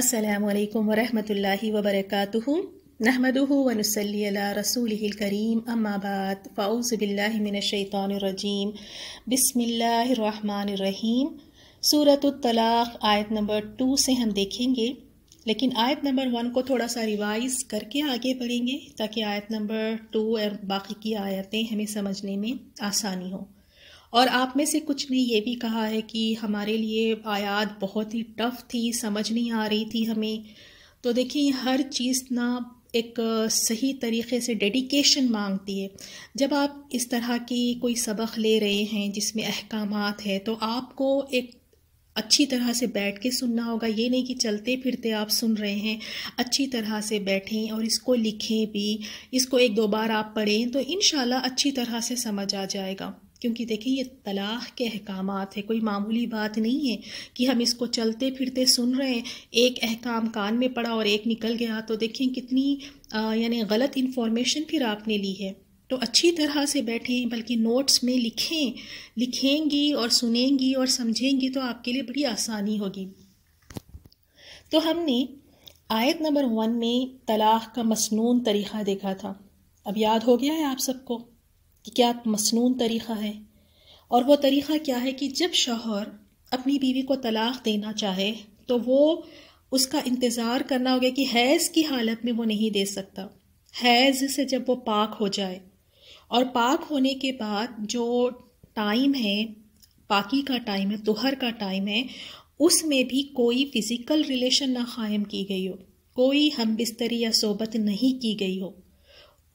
असलकम वरहमल वबरक नहमदह वनसली रसूल करीम अम्माबाद फ़ाउज़बिल्लिमिनशैतरजीम बसमीम सूरत तलाक़ आयत नंबर टू से हम देखेंगे लेकिन आयत नंबर वन को थोड़ा सा रिवाइज़ करके आगे बढ़ेंगे ताकि आयत नंबर टू और बाकी की आयतें हमें समझने में आसानी हो और आप में से कुछ ने ये भी कहा है कि हमारे लिए आयात बहुत ही टफ़ थी समझ नहीं आ रही थी हमें तो देखिए हर चीज़ ना एक सही तरीके से डेडिकेशन मांगती है जब आप इस तरह की कोई सबक ले रहे हैं जिसमें अहकाम है तो आपको एक अच्छी तरह से बैठ के सुनना होगा ये नहीं कि चलते फिरते आप सुन रहे हैं अच्छी तरह से बैठें और इसको लिखें भी इसको एक दो बार आप पढ़ें तो इन अच्छी तरह से समझ आ जाएगा क्योंकि देखिए ये तलाक़ के अहकाम है कोई मामूली बात नहीं है कि हम इसको चलते फिरते सुन रहे हैं एक अहकाम कान में पड़ा और एक निकल गया तो देखें कितनी यानी गलत इन्फॉर्मेशन फिर आपने ली है तो अच्छी तरह से बैठें बल्कि नोट्स में लिखें लिखेंगी और सुनेंगी और समझेंगी तो आपके लिए बड़ी आसानी होगी तो हमने आयत नंबर वन में तलाक़ का मसनून तरीक़ा देखा था अब याद हो गया है आप सबको कि क्या मसनून तरीक़ा है और वो तरीक़ा क्या है कि जब शोहर अपनी बीवी को तलाक़ देना चाहे तो वो उसका इंतज़ार करना होगा कि हैज़ की हालत में वो नहीं दे सकता हैज़ से जब वो पाक हो जाए और पाक होने के बाद जो टाइम है पाकी का टाइम है दोहर का टाइम है उसमें भी कोई फ़िज़िकल रिलेशन ना क़ायम की गई हो कोई हम बिस्तरी या सोबत नहीं की गई हो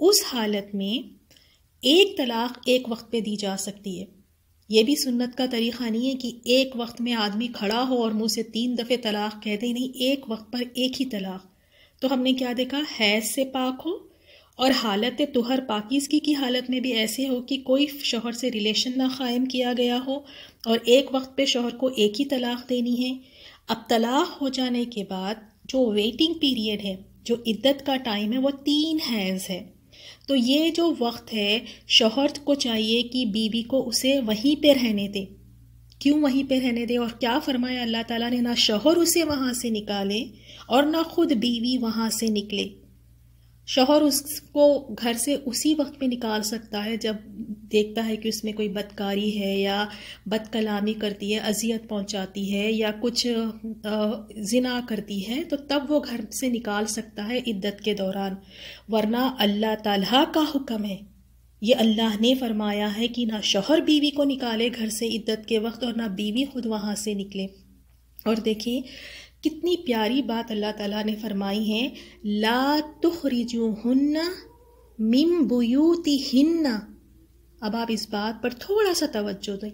उस हालत में एक तलाक एक वक्त पे दी जा सकती है ये भी सुन्नत का तरीक़ा नहीं है कि एक वक्त में आदमी खड़ा हो और मुँह से तीन दफ़े तलाक कहते ही नहीं एक वक्त पर एक ही तलाक तो हमने क्या देखा हैज से पाक हो और हालत तुहर पाकिजगी की हालत में भी ऐसे हो कि कोई शोहर से रिलेशन ना क़ायम किया गया हो और एक वक्त पे शोहर को एक ही तलाक देनी है अब तलाक हो जाने के बाद जो वेटिंग पीरियड है जो इद्दत का टाइम है वो तीन हैज़ है तो ये जो वक्त है शोहर को चाहिए कि बीवी को उसे वहीं पे रहने दे क्यों वहीं पे रहने दे और क्या फरमाया अल्लाह ताला ने ना शोहर उसे वहाँ से निकाले और ना ख़ुद बीवी वहाँ से निकले शोहर उसको घर से उसी वक्त में निकाल सकता है जब देखता है कि उसमें कोई बदकारी है या बदकलामी करती है अजियत पहुंचाती है या कुछ जिना करती है तो तब वो घर से निकाल सकता है इद्दत के दौरान वरना अल्लाह ताला का हुक्म है ये अल्लाह ने फरमाया है कि ना शोहर बीवी को निकाले घर से इद्दत के वक्त और ना बीवी खुद वहाँ से निकले और देखिए कितनी प्यारी बात अल्लाह ताला ने फरमाई है ला रिजु हन्ना मिम बुयूति हिन्ना अब आप इस बात पर थोड़ा सा तवज्जो दें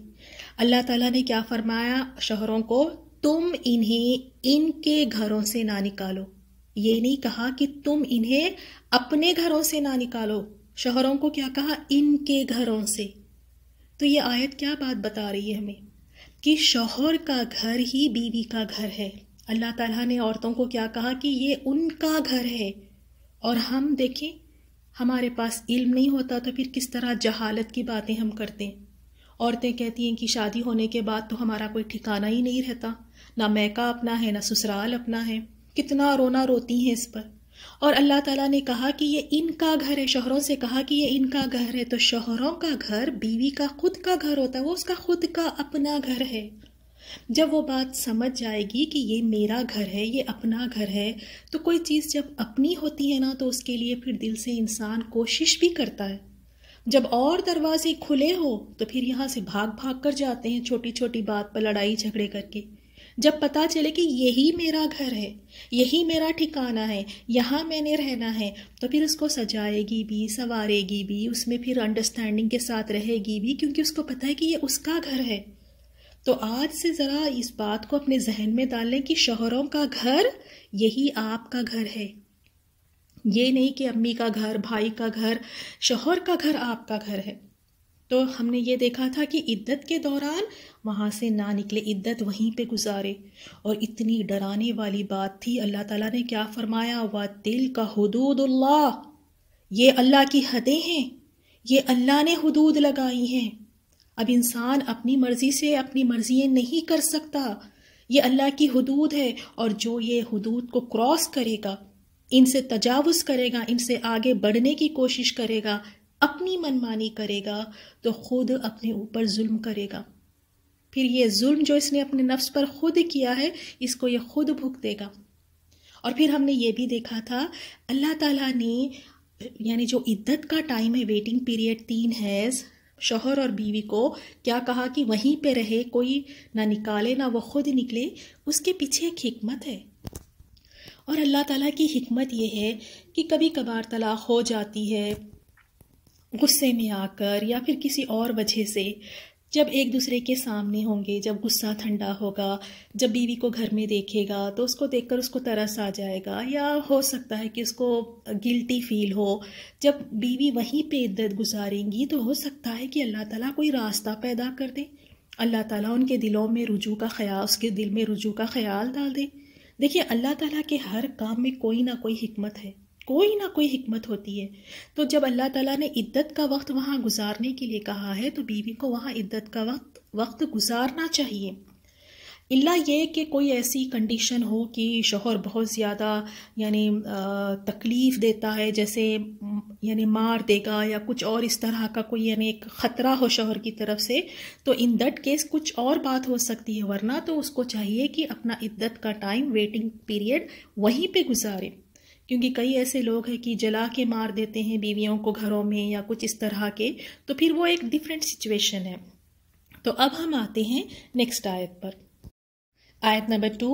अल्लाह ताला ने क्या फरमाया शहरों को तुम इन्हें इनके घरों से ना निकालो ये नहीं कहा कि तुम इन्हें अपने घरों से ना निकालो शहरों को क्या कहा इनके घरों से तो ये आयत क्या बात बता रही है हमें कि शोहर का घर ही बीवी का घर है अल्लाह ताला ने औरतों को क्या कहा कि ये उनका घर है और हम देखें हमारे पास इल्म नहीं होता तो फिर किस तरह जहालत की बातें हम करते हैं औरतें कहती हैं कि शादी होने के बाद तो हमारा कोई ठिकाना ही नहीं रहता ना मैका अपना है ना ससुराल अपना है कितना रोना रोती हैं इस पर और अल्लाह ताला ने कहा कि ये इनका घर है शहरों से कहा कि ये इनका घर है तो शोहरों का घर बीवी का खुद का घर होता है वो उसका खुद का अपना घर है जब वो बात समझ जाएगी कि ये मेरा घर है ये अपना घर है तो कोई चीज़ जब अपनी होती है ना तो उसके लिए फिर दिल से इंसान कोशिश भी करता है जब और दरवाजे खुले हो तो फिर यहाँ से भाग भाग कर जाते हैं छोटी छोटी बात पर लड़ाई झगड़े करके जब पता चले कि यही मेरा घर है यही मेरा ठिकाना है यहाँ मैंने रहना है तो फिर उसको सजाएगी भी संवारेगी भी उसमें फिर अंडरस्टैंडिंग के साथ रहेगी भी क्योंकि उसको पता है कि ये उसका घर है तो आज से ज़रा इस बात को अपने जहन में डाल लें कि शोहरों का घर यही आपका घर है ये नहीं कि अम्मी का घर भाई का घर शोहर का घर आपका घर है तो हमने ये देखा था कि इद्दत के दौरान वहाँ से ना निकले इद्दत वहीं पे गुजारे और इतनी डराने वाली बात थी अल्लाह ताला ने क्या फरमाया व दिल का अल्लाह ये अल्लाह की हदें हैं ये अल्लाह ने हदूद लगाई हैं अब इंसान अपनी मर्ज़ी से अपनी मर्ज़ियाँ नहीं कर सकता ये अल्लाह की हदूद है और जो ये हदूद को क्रॉस करेगा इनसे तजावज़ करेगा इनसे आगे बढ़ने की कोशिश करेगा अपनी मनमानी करेगा तो खुद अपने ऊपर जुल्म करेगा फिर ये जुल्म जो इसने अपने नफ्स पर खुद किया है इसको ये खुद भुगतेगा और फिर हमने ये भी देखा था अल्लाह ताला ने यानी जो इद्दत का टाइम है वेटिंग पीरियड तीन हैज़ शोहर और बीवी को क्या कहा कि वहीं पे रहे कोई ना निकाले ना वो खुद निकले उसके पीछे एक हिकमत है और अल्लाह ताला की हिकमत ये है कि कभी कभार तलाक हो जाती है गुस्से में आकर या फिर किसी और वजह से जब एक दूसरे के सामने होंगे जब गुस्सा ठंडा होगा जब बीवी को घर में देखेगा तो उसको देखकर उसको तरस आ जाएगा या हो सकता है कि उसको गिल्टी फील हो जब बीवी वहीं पे इद्दत गुजारेंगी तो हो सकता है कि अल्लाह ताला कोई रास्ता पैदा कर दे अल्लाह ताला उनके दिलों में रुजू का ख्याल उसके दिल में रुजू का ख्याल डाल दे देखिए अल्लाह ताला के हर काम में कोई ना कोई हमत है कोई ना कोई हिकमत होती है तो जब अल्लाह ताला ने इद्दत का वक्त वहाँ गुजारने के लिए कहा है तो बीवी को वहाँ इद्दत का वक्त वक्त गुजारना चाहिए इल्ला ये कि कोई ऐसी कंडीशन हो कि शोहर बहुत ज़्यादा यानी तकलीफ़ देता है जैसे यानी मार देगा या कुछ और इस तरह का कोई यानी एक ख़तरा हो शोहर की तरफ से तो इन दैट केस कुछ और बात हो सकती है वरना तो उसको चाहिए कि अपना इद्दत का टाइम वेटिंग पीरियड वहीं पे गुजारे क्योंकि कई ऐसे लोग हैं कि जला के मार देते हैं बीवियों को घरों में या कुछ इस तरह के तो फिर वो एक डिफरेंट सिचुएशन है तो अब हम आते हैं नेक्स्ट आयत पर आयत नंबर टू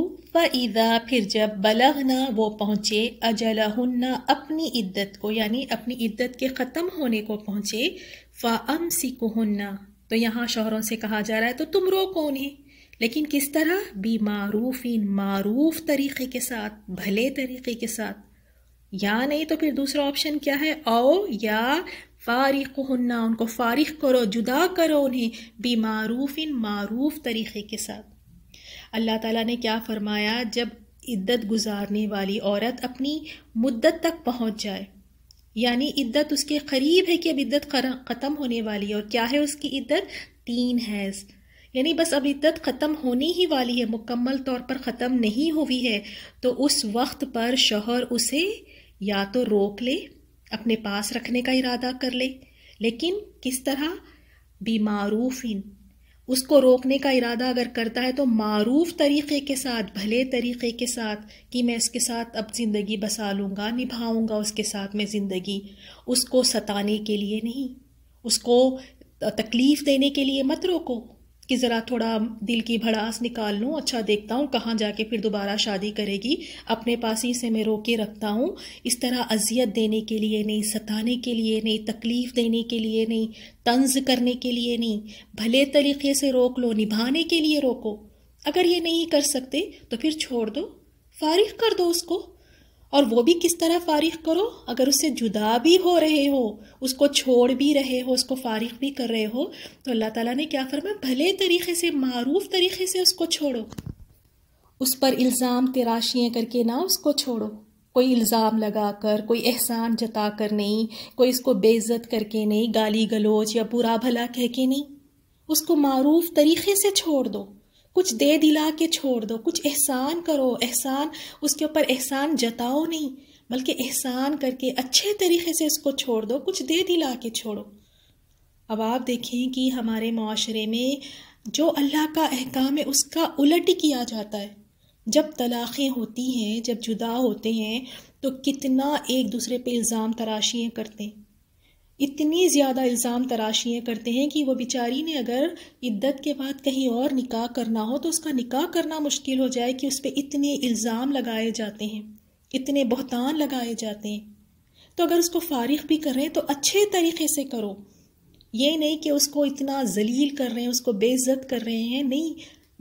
ईदा फिर जब बलगना वो पहुँचे अजलहन्ना अपनी इद्दत को यानी अपनी इद्दत के ख़त्म होने को पहुँचे फ़म सिकुहन्ना तो यहाँ शोहरों से कहा जा रहा है तो तुम रोको उन्हें लेकिन किस तरह बी मारूफ़ इन मारूफ़ तरीक़े के साथ भले तरीक़े के साथ या नहीं तो फिर दूसरा ऑप्शन क्या है आओ या फारिक हन्ना उनको फारिक करो जुदा करो उन्हें बीमारूफ इन मारूफ तरीक़े के साथ अल्लाह ताला ने क्या फरमाया जब इद्दत गुजारने वाली औरत अपनी मुद्दत तक पहुंच जाए यानी इद्दत उसके करीब है कि अब इद्दत ख़त्म होने वाली है और क्या है उसकी इद्दत तीन हैज़ यानी बस अब इद्दत ख़त्म होने ही वाली है मुकम्मल तौर पर ख़त्म नहीं हुई है तो उस वक्त पर शोहर उसे या तो रोक ले अपने पास रखने का इरादा कर ले लेकिन किस तरह इन उसको रोकने का इरादा अगर करता है तो मारूफ तरीक़े के साथ भले तरीक़े के साथ कि मैं इसके साथ अब ज़िंदगी बसा लूँगा निभाऊँगा उसके साथ मैं ज़िंदगी उसको सताने के लिए नहीं उसको तकलीफ़ देने के लिए मत रोको कि ज़रा थोड़ा दिल की भड़ास निकाल लूँ अच्छा देखता हूँ कहाँ जाके फिर दोबारा शादी करेगी अपने पास ही से मैं रो के रखता हूँ इस तरह अजियत देने के लिए नहीं सताने के लिए नहीं तकलीफ़ देने के लिए नहीं तंज करने के लिए नहीं भले तरीके से रोक लो निभाने के लिए रोको अगर ये नहीं कर सकते तो फिर छोड़ दो फारिग कर दो उसको और वो भी किस तरह फारिग करो अगर उससे जुदा भी हो रहे हो उसको छोड़ भी रहे हो उसको फारिग भी कर रहे हो तो अल्लाह ताला ने क्या फरमाया भले तरीके से मारूफ़ तरीके से उसको छोड़ो उस पर इल्ज़ाम तराशियाँ करके ना उसको छोड़ो कोई इल्ज़ाम लगा कर कोई एहसान जता कर नहीं कोई इसको बेइज्जत करके नहीं गाली गलोच या बुरा भला कह के नहीं उसको मरूफ तरीके से छोड़ दो कुछ दे दिला के छोड़ दो कुछ एहसान करो एहसान उसके ऊपर एहसान जताओ नहीं बल्कि एहसान करके अच्छे तरीके से इसको छोड़ दो कुछ दे दिला के छोड़ो अब आप देखें कि हमारे माशरे में जो अल्लाह का अहकाम है उसका उलट किया जाता है जब तलाक़ें होती हैं जब जुदा होते हैं तो कितना एक दूसरे पे इल्ज़ाम तराशियाँ करते हैं इतनी ज़्यादा इल्ज़ाम तराशियाँ करते हैं कि वो बेचारी ने अगर इद्दत के बाद कहीं और निकाह करना हो तो उसका निकाह करना मुश्किल हो जाए कि उस पर इतने इल्ज़ाम लगाए जाते हैं इतने बहतान लगाए जाते हैं तो अगर उसको फारिग भी कर रहे हैं तो अच्छे तरीके से करो ये नहीं कि उसको इतना जलील कर रहे हैं उसको बेइज्जत कर रहे हैं नहीं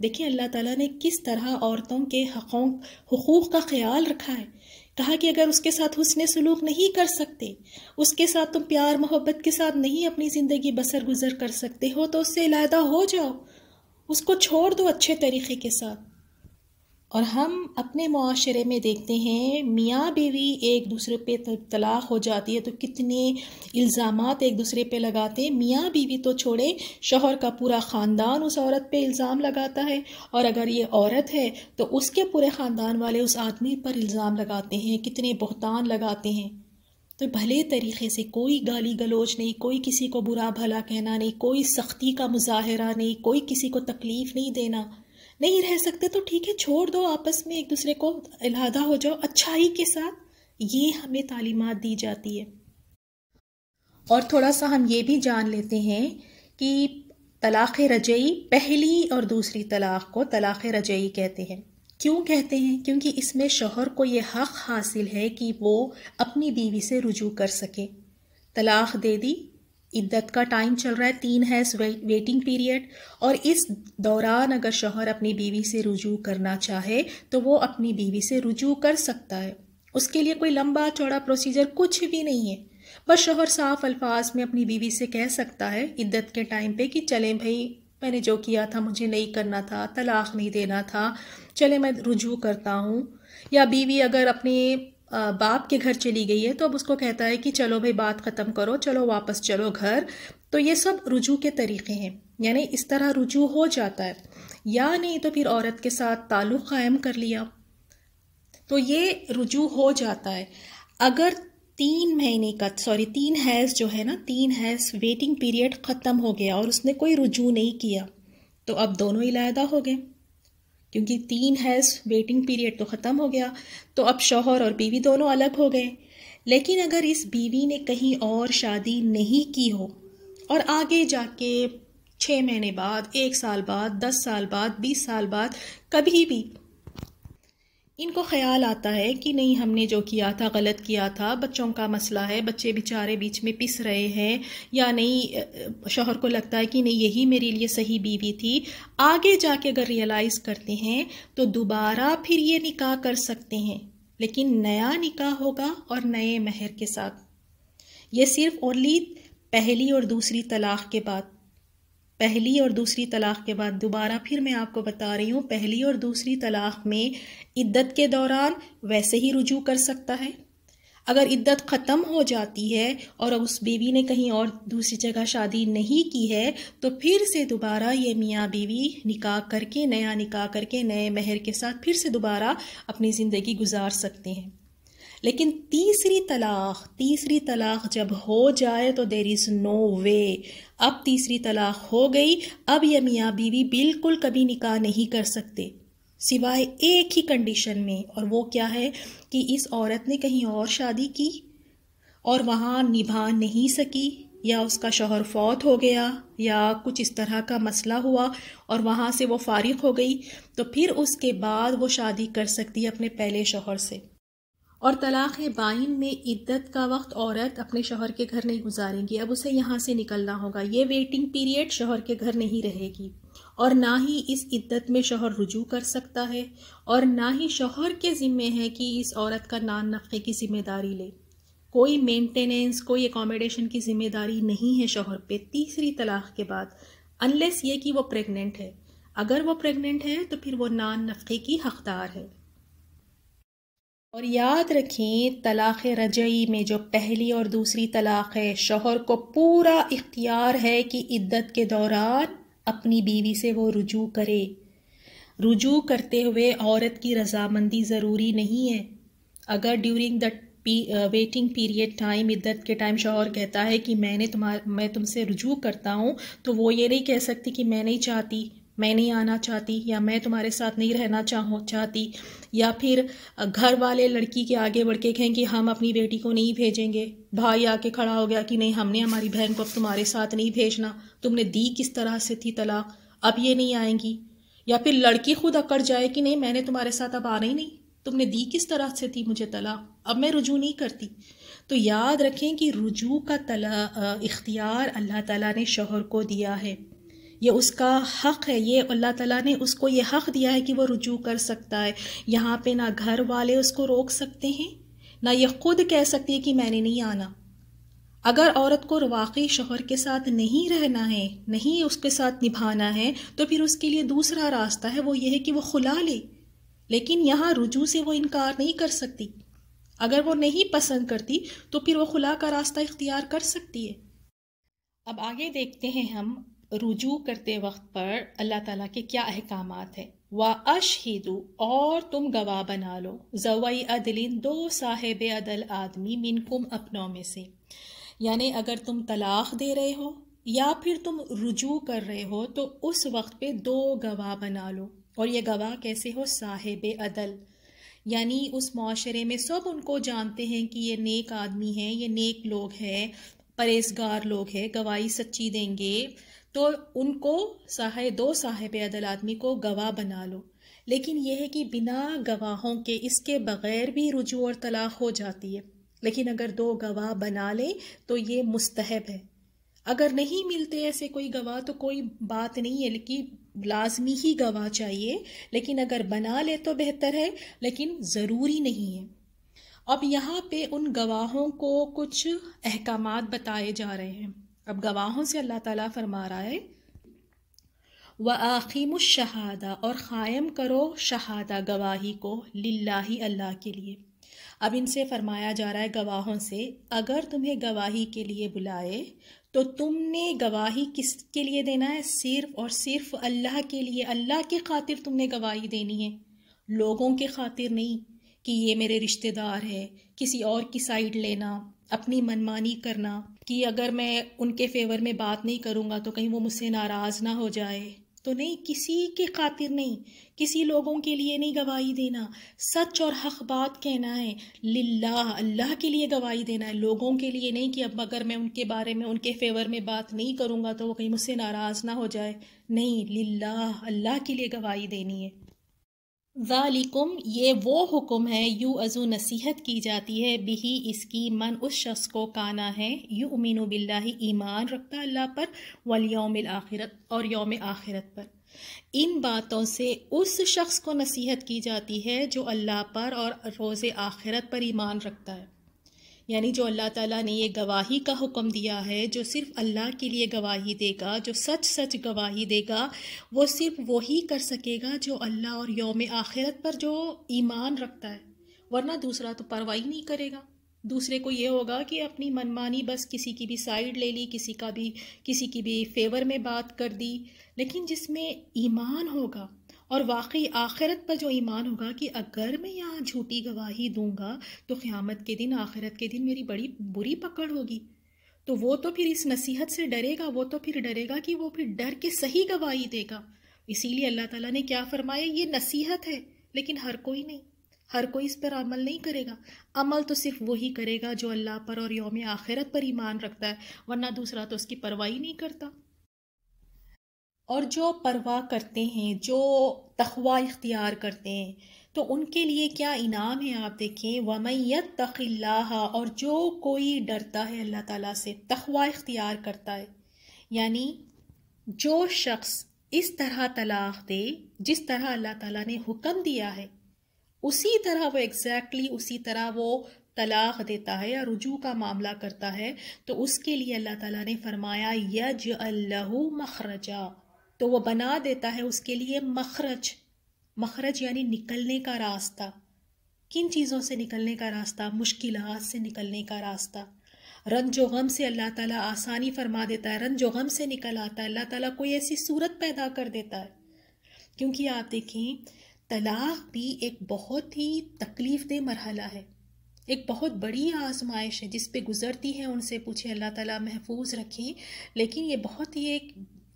देखिए अल्लाह ताला ने किस तरह औरतों के हकों हकूक़ का ख्याल रखा है कहा कि अगर उसके साथ हुसन सलूक नहीं कर सकते उसके साथ तुम प्यार मोहब्बत के साथ नहीं अपनी ज़िंदगी बसर गुजर कर सकते हो तो उससे इलाहदा हो जाओ उसको छोड़ दो अच्छे तरीके के साथ और हम अपने माशरे में देखते हैं मियाँ बीवी एक दूसरे पे तलाक हो जाती है तो कितने इल्ज़ाम एक दूसरे पे लगाते हैं मियाँ बीवी तो छोड़े शोहर का पूरा ख़ानदान उस औरत पे इल्ज़ाम लगाता है और अगर ये औरत है तो उसके पूरे ख़ानदान वाले उस आदमी पर इल्ज़ाम लगाते हैं कितने बहतान लगाते हैं तो भले तरीके से कोई गाली गलोच नहीं कोई किसी को बुरा भला कहना नहीं कोई सख्ती का मुजाहरा नहीं कोई किसी को तकलीफ़ नहीं देना नहीं रह सकते तो ठीक है छोड़ दो आपस में एक दूसरे को इलादा हो जाओ अच्छाई के साथ ये हमें तालीमत दी जाती है और थोड़ा सा हम ये भी जान लेते हैं कि तलाक़ रजई पहली और दूसरी तलाक़ को तलाक़ रजई कहते हैं क्यों कहते हैं क्योंकि इसमें शोहर को ये हक़ हासिल है कि वो अपनी बीवी से रुजू कर सके तलाक़ दे दी इद्दत का टाइम चल रहा है तीन है वेटिंग पीरियड और इस दौरान अगर शोहर अपनी बीवी से रुजू करना चाहे तो वो अपनी बीवी से रुजू कर सकता है उसके लिए कोई लंबा चौड़ा प्रोसीजर कुछ भी नहीं है बस शोहर साफ अल्फाज में अपनी बीवी से कह सकता है इद्दत के टाइम पे कि चलें भाई मैंने जो किया था मुझे नहीं करना था तलाक नहीं देना था चले मैं रुजू करता हूँ या बीवी अगर अपने बाप के घर चली गई है तो अब उसको कहता है कि चलो भाई बात ख़त्म करो चलो वापस चलो घर तो ये सब रुजू के तरीक़े हैं यानी इस तरह रुजू हो जाता है या नहीं तो फिर औरत के साथ ताल्लुक़ क़ायम कर लिया तो ये रुजू हो जाता है अगर तीन महीने का सॉरी तीन हैज़ जो है ना तीन हैज़ वेटिंग पीरियड ख़त्म हो गया और उसने कोई रुजू नहीं किया तो अब दोनों इलायदा हो गए क्योंकि तीन हैज़ वेटिंग पीरियड तो ख़त्म हो गया तो अब शोहर और बीवी दोनों अलग हो गए लेकिन अगर इस बीवी ने कहीं और शादी नहीं की हो और आगे जाके छः महीने बाद एक साल बाद दस साल बाद बीस साल बाद कभी भी इनको ख्याल आता है कि नहीं हमने जो किया था गलत किया था बच्चों का मसला है बच्चे बेचारे बीच में पिस रहे हैं या नहीं शोहर को लगता है कि नहीं यही मेरे लिए सही बीवी थी आगे जाके अगर रियलाइज़ करते हैं तो दोबारा फिर ये निकाह कर सकते हैं लेकिन नया निकाह होगा और नए महर के साथ ये सिर्फ ओनली पहली और दूसरी तलाक़ के बाद पहली और दूसरी तलाक़ के बाद दोबारा फिर मैं आपको बता रही हूँ पहली और दूसरी तलाक़ में इद्दत के दौरान वैसे ही रुजू कर सकता है अगर इद्दत ख़त्म हो जाती है और उस बीवी ने कहीं और दूसरी जगह शादी नहीं की है तो फिर से दोबारा ये मियाँ बीवी निकाह करके नया निकाह करके नए महर के साथ फिर से दोबारा अपनी ज़िंदगी गुजार सकते हैं लेकिन तीसरी तलाक़ तीसरी तलाक़ जब हो जाए तो देर इज़ नो वे अब तीसरी तलाक़ हो गई अब यह मियाँ बीवी बिल्कुल कभी निकाह नहीं कर सकते सिवाय एक ही कंडीशन में और वो क्या है कि इस औरत ने कहीं और शादी की और वहाँ निभा नहीं सकी या उसका शोहर फौत हो गया या कुछ इस तरह का मसला हुआ और वहाँ से वो फारिग हो गई तो फिर उसके बाद वो शादी कर सकती है अपने पहले शोहर से और तलाक़ बाइन में इद्दत का वक्त औरत अपने शोहर के घर नहीं गुजारेंगी अब उसे यहाँ से निकलना होगा ये वेटिंग पीरियड शोहर के घर नहीं रहेगी और ना ही इस इद्दत में शोहर रुजू कर सकता है और ना ही शोहर के ज़िम्मे है कि इस औरत का नान नफ़े की ज़िम्मेदारी ले कोई मेंटेनेंस कोई एकोमोडेशन की ज़िम्मेदारी नहीं है शोहर पे तीसरी तलाक़ के बाद अनलेस ये कि वो प्रेग्नेंट है अगर वो प्रेग्नेंट है तो फिर वो नान नफ़े की हकदार है और याद रखें तलाक़ रजई में जो पहली और दूसरी तलाक़ है शोहर को पूरा इख्तियार है कि इद्दत के दौरान अपनी बीवी से वो रुजू करे रुजू करते हुए औरत की रजामंदी ज़रूरी नहीं है अगर during the waiting period time इद्दत के टाइम शोहर कहता है कि मैंने तुम्हारा मैं तुमसे रुजू करता हूँ तो वो ये नहीं कह सकती कि मैं नहीं चाहती मैं नहीं आना चाहती या मैं तुम्हारे साथ नहीं रहना चाहूँ चाहती या फिर घर वाले लड़की के आगे बढ़ के कहें कि हम अपनी बेटी को नहीं भेजेंगे भाई आके खड़ा हो गया कि नहीं हमने हमारी बहन को अब तुम्हारे साथ नहीं भेजना तुमने दी किस तरह से थी तलाक अब ये नहीं आएंगी या फिर लड़की खुद अकड़ जाए कि नहीं मैंने तुम्हारे साथ अब आना ही नहीं तुमने दी किस तरह से थी मुझे तला अब मैं रुजू नहीं करती तो याद रखें कि रुजू का तला इख्तियार अल्लाह ताला ने शोहर को दिया है ये उसका हक़ है ये अल्लाह ताला ने उसको ये हक़ दिया है कि वो रुजू कर सकता है यहाँ पे ना घर वाले उसको रोक सकते हैं ना ये खुद कह सकती है कि मैंने नहीं आना अगर औरत को वाकई शोहर के साथ नहीं रहना है नहीं उसके साथ निभाना है तो फिर उसके लिए दूसरा रास्ता है वो ये है कि वो खुला ले लेकिन यहाँ रुजू से वो इनकार नहीं कर सकती अगर वो नहीं पसंद करती तो फिर वो खुला का रास्ता इख्तियार कर सकती है अब आगे देखते हैं हम रुजू करते वक्त पर अल्लाह ताला के क्या अहकाम हैं व अशहीदू और तुम गवाह बना लो जवाई अदलिन दो साहेब अदल आदमी मिनकुम अपनों में से यानी अगर तुम तलाक़ दे रहे हो या फिर तुम रुजू कर रहे हो तो उस वक्त पे दो गवाह बना लो और ये गवाह कैसे हो साहेब अदल यानी उस माशरे में सब उनको जानते हैं कि ये नेक आदमी हैं ये नेक लोग हैं परहेजगार लोग हैं गवाही सच्ची देंगे तो उनको साहे दो साहेब अदल आदमी को गवाह बना लो लेकिन यह है कि बिना गवाहों के इसके बग़ैर भी रुजू और तलाक हो जाती है लेकिन अगर दो गवाह बना लें तो ये मुस्तहब है अगर नहीं मिलते ऐसे कोई गवाह तो कोई बात नहीं है लेकिन लाजमी ही गवाह चाहिए लेकिन अगर बना ले तो बेहतर है लेकिन ज़रूरी नहीं है अब यहाँ पे उन गवाहों को कुछ अहकाम बताए जा रहे हैं अब गवाहों से अल्लाह ताला फरमा रहा है व आखिम शहादा और क़ायम करो शहादा गवाही को लाही अल्लाह के लिए अब इनसे फरमाया जा रहा है गवाहों से अगर तुम्हें गवाही के लिए बुलाए तो तुमने गवाही किसके लिए देना है सिर्फ और सिर्फ अल्लाह के लिए अल्लाह के खातिर तुमने गवाही देनी है लोगों के खातिर नहीं कि ये मेरे रिश्तेदार है किसी और की साइड लेना अपनी मनमानी करना कि अगर मैं उनके फेवर में बात नहीं करूँगा तो कहीं वो मुझसे नाराज़ ना हो जाए तो नहीं किसी के खातिर नहीं किसी लोगों के लिए नहीं गवाही देना सच और हक बात कहना है लाला अल्लाह के लिए गवाही देना है लोगों के लिए नहीं कि अब अगर मैं उनके बारे में उनके फेवर में बात नहीं करूँगा तो वो कहीं मुझसे नाराज़ ना हो जाए नहीं लाला अल्लाह के लिए गवाही देनी है ज़ालिकुम ये वो हुक्म है यू अज़ु नसीहत की जाती है बिही इसकी मन उस शख्स को काना है यू उमीन बिल्ला ईमान रखता अल्लाह पर वल आखिरत और योम आखिरत पर इन बातों से उस शख्स को नसीहत की जाती है जो अल्लाह पर और रोज़ आखिरत पर ईमान रखता है यानी जो अल्लाह ताला ने ये गवाही का हुक्म दिया है जो सिर्फ अल्लाह के लिए गवाही देगा जो सच सच गवाही देगा वो सिर्फ वही कर सकेगा जो अल्लाह और योम आखिरत पर जो ईमान रखता है वरना दूसरा तो परवाही नहीं करेगा दूसरे को ये होगा कि अपनी मनमानी बस किसी की भी साइड ले ली किसी का भी किसी की भी फेवर में बात कर दी लेकिन जिसमें ईमान होगा और वाकई आखिरत पर जो ईमान होगा कि अगर मैं यहाँ झूठी गवाही दूंगा तो क़्यामत के दिन आखिरत के दिन मेरी बड़ी बुरी पकड़ होगी तो वो तो फिर इस नसीहत से डरेगा वो तो फिर डरेगा कि वो फिर डर के सही गवाही देगा इसीलिए अल्लाह ताला ने क्या फरमाया ये नसीहत है लेकिन हर कोई नहीं हर कोई इस पर अमल नहीं करेगा अमल तो सिर्फ वही करेगा जो अल्लाह पर और योम आखिरत पर ईमान रखता है वरना दूसरा तो उसकी परवाही नहीं करता और जो परवाह करते हैं जो तखवा इख्तियार करते हैं तो उनके लिए क्या इनाम है आप देखें वमैत तखिल्ला और जो कोई डरता है अल्लाह ताला से तखवा इख्तियार करता है यानी जो शख्स इस तरह तलाक दे जिस तरह अल्लाह ताला ने हुक्म दिया है उसी तरह वो एग्जैक्टली exactly उसी तरह वो तलाक देता है या रुजू का मामला करता है तो उसके लिए अल्लाह ताला ने फरमाया यज अल्लाह मखरजा तो वो बना देता है उसके लिए मखरज मखरज यानी निकलने का रास्ता किन चीज़ों से निकलने का रास्ता मुश्किल से निकलने का रास्ता रंज व गम से अल्लाह ताला आसानी फरमा देता है रंज व गम से निकल आता है अल्लाह ताला कोई ऐसी सूरत पैदा कर देता है क्योंकि आप देखें तलाक भी एक बहुत ही तकलीफ़ दे मरहला है एक बहुत बड़ी आजमाइश है जिस पे गुज़रती है उनसे पूछे अल्लाह ताला महफूज रखें लेकिन ये बहुत ही एक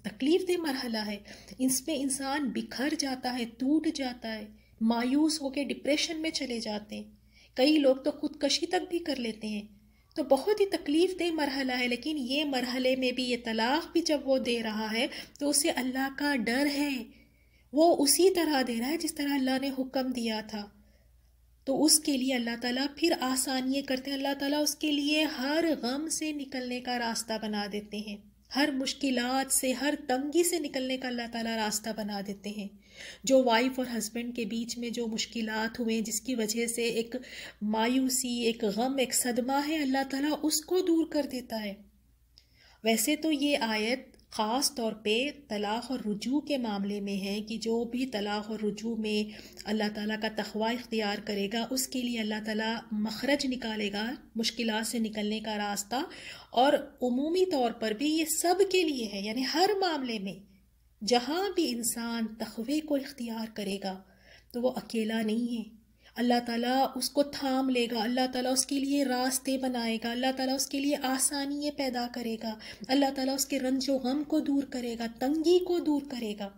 तकलीफ़ दह मरहला है इसमें इंसान बिखर जाता है टूट जाता है मायूस होकर डिप्रेशन में चले जाते हैं कई लोग तो खुदकशी तक भी कर लेते हैं तो बहुत ही तकलीफ़ दह मरहला है लेकिन ये मरहले में भी ये तलाक़ भी जब वो दे रहा है तो उसे अल्लाह का डर है वो उसी तरह दे रहा है जिस तरह अल्लाह ने हुक्म दिया था तो उसके लिए अल्लाह ताला फिर आसानी करते हैं अल्लाह ताला उसके लिए हर गम से निकलने का रास्ता बना देते हैं हर मुश्किलात से हर तंगी से निकलने का अल्लाह ताला रास्ता बना देते हैं जो वाइफ और हस्बैंड के बीच में जो मुश्किलात हुए जिसकी वजह से एक मायूसी एक गम एक सदमा है अल्लाह ताला उसको दूर कर देता है वैसे तो ये आयत ख़ास तौर पे तलाक़ और रुजू के मामले में है कि जो भी तलाक़ और रुजू में अल्लाह ताला का तखवा इख्तियार करेगा उसके लिए अल्लाह ताला मखरज निकालेगा मुश्किल से निकलने का रास्ता और उमूमी तौर पर भी ये सब के लिए है यानी हर मामले में जहाँ भी इंसान तखवे को इख्तियार करेगा तो वो अकेला नहीं है अल्लाह ताला उसको थाम लेगा अल्लाह ताला उसके लिए रास्ते बनाएगा अल्लाह ताला उसके लिए आसानियाँ पैदा करेगा अल्लाह ताला उसके रंजो गम को दूर करेगा तंगी को दूर करेगा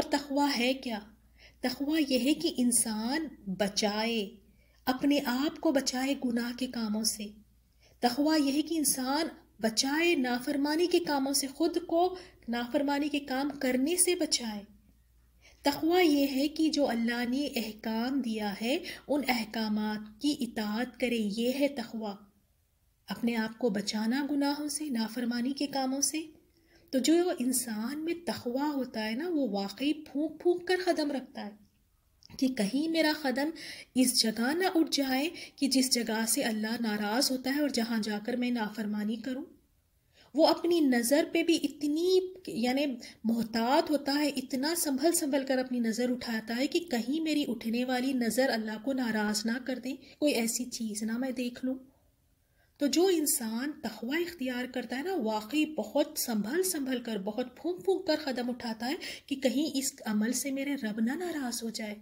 और तखवा है क्या तखवा यह है कि इंसान बचाए अपने आप को बचाए गुनाह के कामों से तखवा यह है कि इंसान बचाए नाफरमानी के कामों से खुद को नाफरमानी के काम करने से बचाए तकवा ये है कि जो अल्लाह ने अहकाम दिया है उन अहकाम की इतात करे यह है तकवा अपने आप को बचाना गुनाहों से नाफरमानी के कामों से तो जो इंसान में तखवा होता है ना वो वाकई फूक फूक कर कदम रखता है कि कहीं मेरा कदम इस जगह ना उठ जाए कि जिस जगह से अल्लाह नाराज़ होता है और जहाँ जाकर मैं नाफरमानी करूँ वो अपनी नज़र पे भी इतनी यानी मोहतात होता है इतना संभल संभल कर अपनी नज़र उठाता है कि कहीं मेरी उठने वाली नज़र अल्लाह को नाराज़ ना कर दे कोई ऐसी चीज़ ना मैं देख लूँ तो जो इंसान तहवा इख्तियार करता है ना वाकई बहुत संभल संभल कर बहुत फूंक फूंक कर क़दम उठाता है कि कहीं इस अमल से मेरे रब ना नाराज़ हो जाए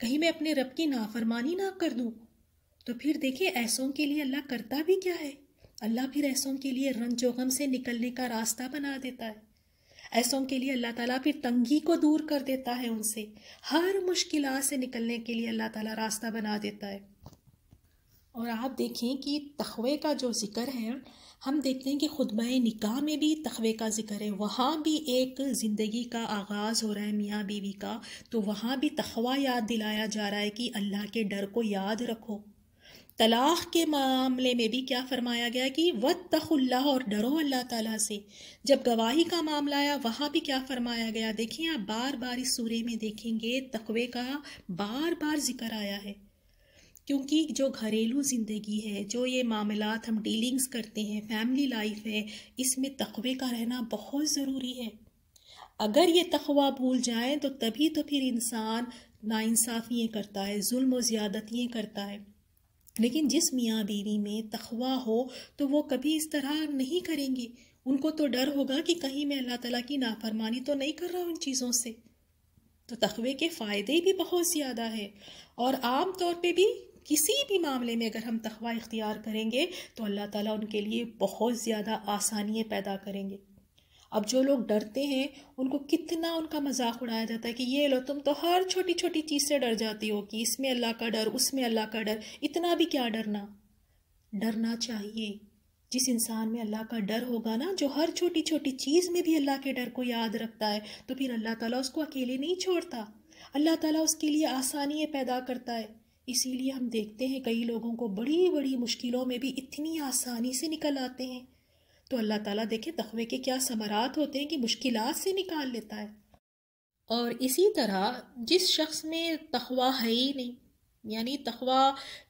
कहीं मैं अपने रब की नाफरमानी ना कर दूँ तो फिर देखिए ऐसों के लिए अल्लाह करता भी क्या है अल्लाह फिर ऐसों के लिए रंजोगम से निकलने का रास्ता बना देता है ऐसों के लिए अल्लाह ताला फिर तंगी को दूर कर देता है उनसे हर मुश्किल से निकलने के लिए अल्लाह ताला रास्ता बना देता है और आप देखें कि तखवे का जो ज़िक्र है हम देखते हैं कि खुदब निकाह में भी तखवे का ज़िक्र है वहाँ भी एक ज़िंदगी का आगाज़ हो रहा है मियाँ बीवी का तो वहाँ भी तखवा याद दिलाया जा रहा है कि अल्लाह के डर को याद रखो तलाक़ के मामले में भी क्या फरमाया गया कि वत तखल्ला और डरो अल्लाह ताला से जब गवाही का मामला आया वहाँ भी क्या फरमाया गया देखिए आप बार बार इस सूरे में देखेंगे तकवे का बार बार जिक्र आया है क्योंकि जो घरेलू ज़िंदगी है जो ये मामला हम डीलिंग्स करते हैं फैमिली लाइफ है इसमें तकवे का रहना बहुत ज़रूरी है अगर ये तखवा भूल जाए तो तभी तो फिर इंसान नाइंसाफ़ियाँ करता है जुल्म व ज़्यादतियाँ करता है लेकिन जिस मियाँ बीवी में तखवा हो तो वो कभी इस तरह नहीं करेंगी उनको तो डर होगा कि कहीं मैं अल्लाह तला की नाफरमानी तो नहीं कर रहा उन चीज़ों से तो तखवे के फ़ायदे भी बहुत ज़्यादा है और आम तौर पे भी किसी भी मामले में अगर हम तखवा इख्तियार करेंगे तो अल्लाह ताला उनके लिए बहुत ज़्यादा आसानियाँ पैदा करेंगे अब जो लोग डरते हैं उनको कितना उनका मजाक उड़ाया जाता है कि ये लो तुम तो हर छोटी छोटी चीज़ से डर जाती हो कि इसमें अल्लाह का डर उसमें अल्लाह का डर इतना भी क्या डरना डरना चाहिए जिस इंसान में अल्लाह का डर होगा ना जो हर छोटी छोटी चीज़ में भी अल्लाह के डर को याद रखता है तो फिर अल्लाह ताला उसको अकेले नहीं छोड़ता अल्लाह ताला उसके लिए आसानियाँ पैदा करता है इसीलिए हम देखते हैं कई लोगों को बड़ी बड़ी मुश्किलों में भी इतनी आसानी से निकल आते हैं तो अल्लाह ताला देखे तखवे के क्या समरात होते हैं कि मुश्किल से निकाल लेता है और इसी तरह जिस शख्स में तखवा है ही नहीं यानी तखवा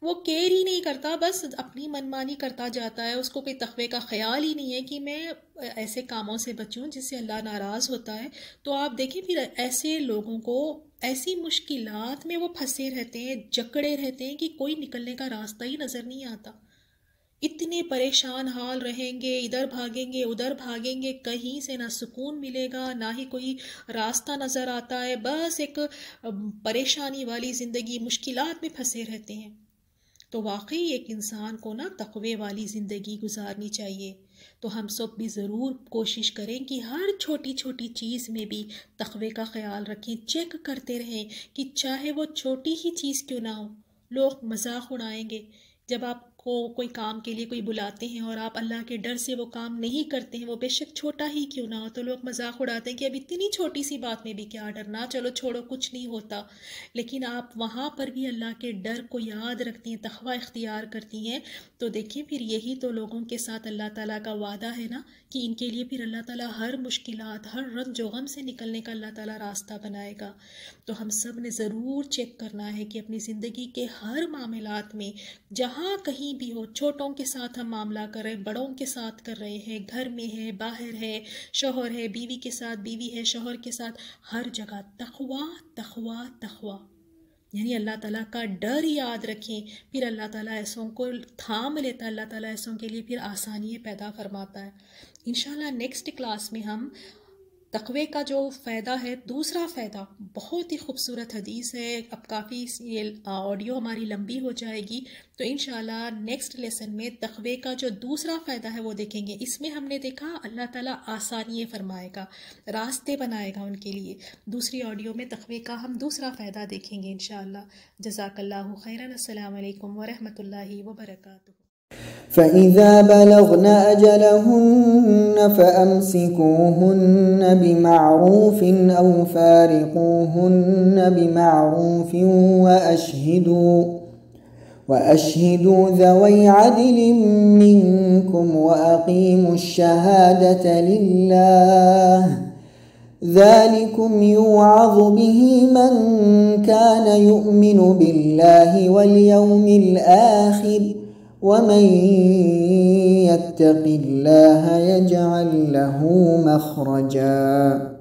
वो केयर ही नहीं करता बस अपनी मनमानी करता जाता है उसको कोई तखवे का ख्याल ही नहीं है कि मैं ऐसे कामों से बचूं जिससे अल्लाह नाराज़ होता है तो आप देखें फिर ऐसे लोगों को ऐसी मुश्किलात में वो फंसे रहते हैं जकड़े रहते हैं कि कोई निकलने का रास्ता ही नज़र नहीं आता इतने परेशान हाल रहेंगे इधर भागेंगे उधर भागेंगे कहीं से ना सुकून मिलेगा ना ही कोई रास्ता नज़र आता है बस एक परेशानी वाली ज़िंदगी मुश्किल में फंसे रहते हैं तो वाकई एक इंसान को ना तकवे वाली ज़िंदगी गुजारनी चाहिए तो हम सब भी ज़रूर कोशिश करें कि हर छोटी छोटी चीज़ में भी तकवे का ख्याल रखें चेक करते रहें कि चाहे वो छोटी ही चीज़ क्यों ना हो लोग मजाक उड़ाएंगे जब आप को कोई काम के लिए कोई बुलाते हैं और आप अल्लाह के डर से वो काम नहीं करते हैं वो बेशक छोटा ही क्यों ना हो तो लोग मजाक उड़ाते हैं कि अब इतनी छोटी सी बात में भी क्या डरना चलो छोड़ो कुछ नहीं होता लेकिन आप वहाँ पर भी अल्लाह के डर को याद रखती हैं तखवा इख्तियार करती हैं तो देखिए फिर यही तो लोगों के साथ अल्लाह ताला का वादा है ना कि इनके लिए फिर अल्लाह ताला हर मुश्किल हर रंग गम से निकलने का अल्लाह ताला रास्ता बनाएगा तो हम सब ने ज़रूर चेक करना है कि अपनी ज़िंदगी के हर मामला में जहाँ कहीं भी हो छोटों के साथ हम मामला कर रहे हैं बड़ों के साथ कर रहे हैं घर में है बाहर है शोहर है बीवी के साथ बीवी है शोहर के साथ हर जगह तखवा तखवा तखवा यानी अल्लाह ताला का डर याद रखें फिर अल्लाह ताला ऐसों को थाम लेता है अल्लाह ताला ऐसों के लिए फिर आसानियाँ पैदा फरमाता है इन नेक्स्ट क्लास में हम तकवे का जो फ़ायदा है दूसरा फ़ायदा बहुत ही खूबसूरत हदीस है अब काफ़ी ये ऑडियो हमारी लंबी हो जाएगी तो इन नेक्स्ट लेसन में तकवे का जो दूसरा फ़ायदा है वो देखेंगे इसमें हमने देखा अल्लाह ताला आसानी फरमाएगा रास्ते बनाएगा उनके लिए दूसरी ऑडियो में तकवे का हम दूसरा फ़ायदा देखेंगे इन जजाकल्ला खैरन असल वरहमल वर्का فإذا بلغن أجلهن فأمسكوهن بمعروف أو فارقوهن بمعروف وأشهدوا وأشهدوا ذوي عدل منكم وأقيموا الشهادة لله ذلكم يوعظ به من كان يؤمن بالله واليوم الآخر ۖ ومن يتق الله يجعل له مخرجا